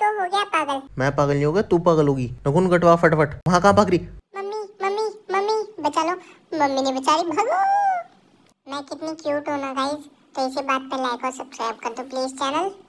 तो हो गया पागल मैं पागल नहीं होगा तू पागल होगी नगुन कटवा फटफट वहाँ कहाँ भाग रही मम्मी मम्मी मम्मी बचा लो मम्मी ने बचा ली मैं कितनी क्यूट हूँ ना तो इसी बात पे लाइक और सब्सक्राइब कर दो प्लीज चैनल